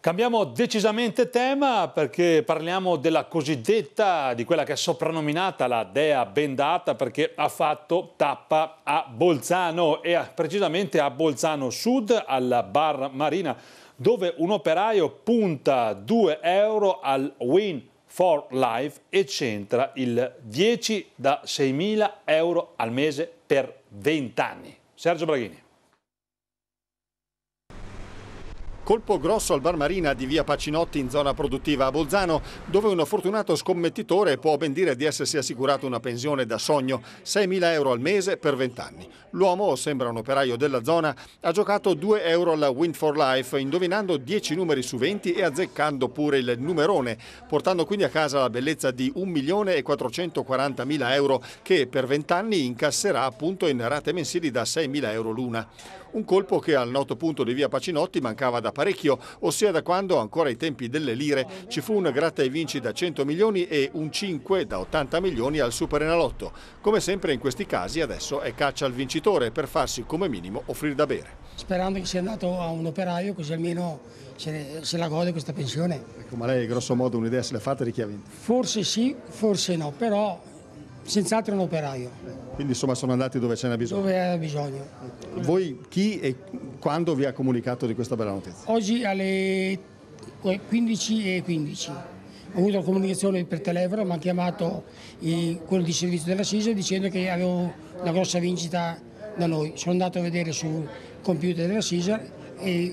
Cambiamo decisamente tema perché parliamo della cosiddetta, di quella che è soprannominata la Dea Bendata perché ha fatto tappa a Bolzano e precisamente a Bolzano Sud, alla Bar Marina, dove un operaio punta 2 euro al Win for Life e centra il 10 da 6.000 euro al mese per 20 anni. Sergio Braghini. Colpo grosso al bar Marina di via Pacinotti in zona produttiva a Bolzano, dove un fortunato scommettitore può ben dire di essersi assicurato una pensione da sogno, 6.000 euro al mese per 20 anni. L'uomo, sembra un operaio della zona, ha giocato 2 euro alla Win for Life, indovinando 10 numeri su 20 e azzeccando pure il numerone, portando quindi a casa la bellezza di 1.440.000 euro che per 20 anni incasserà appunto in rate mensili da 6.000 euro l'una. Un colpo che al noto punto di via Pacinotti mancava da parecchio, ossia da quando, ancora ai tempi delle lire, ci fu una gratta e vinci da 100 milioni e un 5 da 80 milioni al Superenalotto. Come sempre in questi casi adesso è caccia al vincitore per farsi come minimo offrire da bere. Sperando che sia andato a un operaio così almeno se la gode questa pensione. Ecco, ma lei grosso modo un'idea se l'ha fatta di chi ha vinto? Forse sì, forse no, però senz'altro un operaio. Quindi insomma sono andati dove ce n'è bisogno? Dove era bisogno. Voi chi e quando vi ha comunicato di questa bella notizia? Oggi alle 15.15. 15. Ho avuto la comunicazione per telefono, mi ha chiamato quello di servizio della SISA dicendo che avevo una grossa vincita da noi. Sono andato a vedere sul computer della SISA e,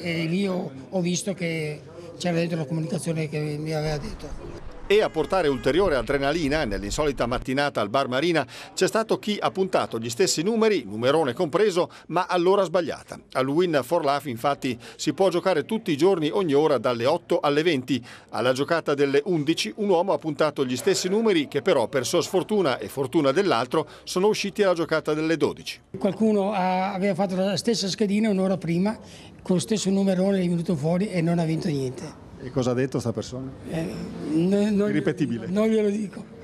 e, e lì ho, ho visto che c'era dentro la comunicazione che mi aveva detto. E a portare ulteriore adrenalina nell'insolita mattinata al Bar Marina c'è stato chi ha puntato gli stessi numeri, numerone compreso, ma all'ora sbagliata. Al Win for Life infatti si può giocare tutti i giorni ogni ora dalle 8 alle 20. Alla giocata delle 11 un uomo ha puntato gli stessi numeri che però per sua sfortuna e fortuna dell'altro sono usciti alla giocata delle 12. Qualcuno ah, aveva fatto la stessa schedina un'ora prima con lo stesso numerone è venuto fuori e non ha vinto niente. E cosa ha detto sta persona? Eh, non, Irripetibile. Non glielo dico.